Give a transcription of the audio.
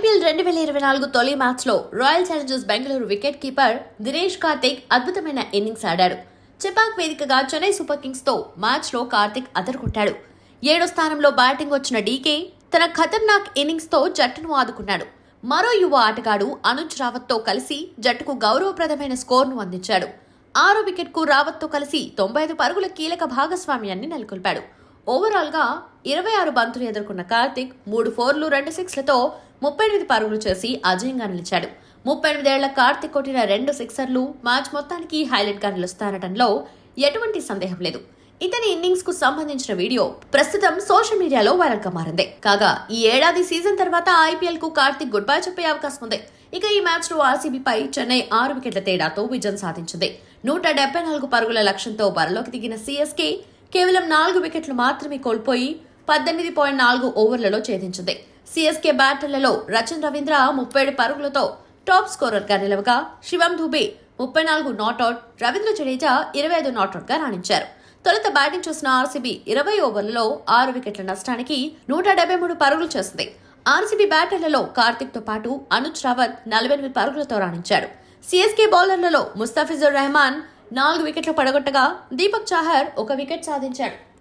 IPL రెండు వేల ఇరవై నాలుగు తొలి మ్యాచ్లో Royal Challengers Bengaluru wicket keeper Dinesh Karthik అద్భుతమైన ఇన్నింగ్స్ ఆడాడు చెపాక్ వేదికగా చెన్నై సూపర్ కింగ్స్తో మ్యాచ్లో కార్తిక్ అదరుకుంటాడు ఏడో స్థానంలో బ్యాటింగ్ వచ్చిన డీకే తన ఖతర్నాక్ ఇన్నింగ్స్తో జట్టును ఆదుకున్నాడు మరో యువ ఆటగాడు అనుజ్ రావత్తో కలిసి జట్టుకు గౌరవప్రదమైన స్కోర్ను అందించాడు ఆరో వికెట్కు రావత్తో కలిసి తొంభై ఐదు పరుగుల కీలక భాగస్వామ్యాన్ని నెలకొల్పాడు ఓవరాల్గా ఇరవై ఆరు బంతులు ఎదుర్కొన్న కార్తిక్ మూడు ఫోర్లు రెండు సిక్స్లతో ముప్పై ఎనిమిది పరుగులు చేసి అజయంగా నిలిచాడు ముప్పై ఎనిమిదేళ్ల కార్తిక్ కొట్టిన రెండు సిక్సర్లు మ్యాచ్ మొత్తానికి హైలైట్గా నిలుస్తానటంలో ఎటువంటి సందేహం లేదు ఇతని ఇన్నింగ్స్ కు సంబంధించిన వీడియో ప్రస్తుతం సోషల్ మీడియాలో వైరల్ గా మారింది కాగా ఈ ఏడాది సీజన్ తర్వాత ఐపీఎల్ కు కార్తిక్ గుడ్ బై చెప్పే అవకాశం ఉంది ఇక ఈ మ్యాచ్ లో ఆర్సీబీపై చెన్నై ఆరు వికెట్ల తేడాతో విజయం సాధించింది నూట డెబ్బై నాలుగు పరుగుల లక్ష్యంతో బరిలోకి దిగిన సీఎస్కే కేవలం నాలుగు వికెట్లు మాత్రమే కోల్పోయి పద్దెనిమిది పాయింట్ నాలుగు ఓవర్లలో ఛేదించింది సిఎస్కే బ్యాటర్లలో రచన్ రవీంద్ర ముప్పై ఏడు పరుగులతో టాప్ స్కోరర్గా నిలవగా శివం దుబే ముప్పై నాలుగు నాట్అవుట్ రవీంద్ర జడేజా ఇరవై ఐదు గా రాణించారు తొలుత బ్యాటింగ్ చూసిన ఆర్సీబీ ఇరవై ఓవర్లలో ఆరు వికెట్ల నష్టానికి నూట డెబ్బై మూడు పరుగులు చేసింది ఆర్సీబీ బ్యాటర్లలో కార్తిక్ తో పాటు అనుజ్ రావత్ నలభై ఎనిమిది పరుగులతో రాణించాడు సిఎస్కే బౌలర్లలో ముస్తాఫిజుర్ రెహమాన్ నాలుగు వికెట్లు పడగొట్టగా దీపక్ చాహర్ ఒక వికెట్ సాధించాడు